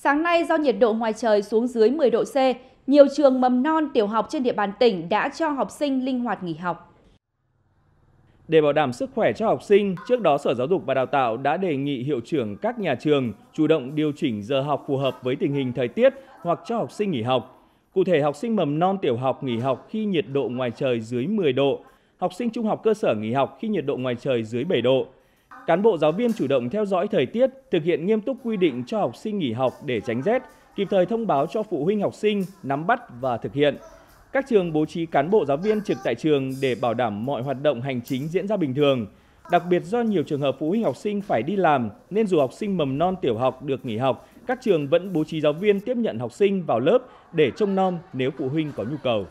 Sáng nay do nhiệt độ ngoài trời xuống dưới 10 độ C, nhiều trường mầm non tiểu học trên địa bàn tỉnh đã cho học sinh linh hoạt nghỉ học. Để bảo đảm sức khỏe cho học sinh, trước đó Sở Giáo dục và Đào tạo đã đề nghị hiệu trưởng các nhà trường chủ động điều chỉnh giờ học phù hợp với tình hình thời tiết hoặc cho học sinh nghỉ học. Cụ thể học sinh mầm non tiểu học nghỉ học khi nhiệt độ ngoài trời dưới 10 độ, học sinh trung học cơ sở nghỉ học khi nhiệt độ ngoài trời dưới 7 độ, Cán bộ giáo viên chủ động theo dõi thời tiết, thực hiện nghiêm túc quy định cho học sinh nghỉ học để tránh rét, kịp thời thông báo cho phụ huynh học sinh nắm bắt và thực hiện. Các trường bố trí cán bộ giáo viên trực tại trường để bảo đảm mọi hoạt động hành chính diễn ra bình thường. Đặc biệt do nhiều trường hợp phụ huynh học sinh phải đi làm nên dù học sinh mầm non tiểu học được nghỉ học, các trường vẫn bố trí giáo viên tiếp nhận học sinh vào lớp để trông nom nếu phụ huynh có nhu cầu.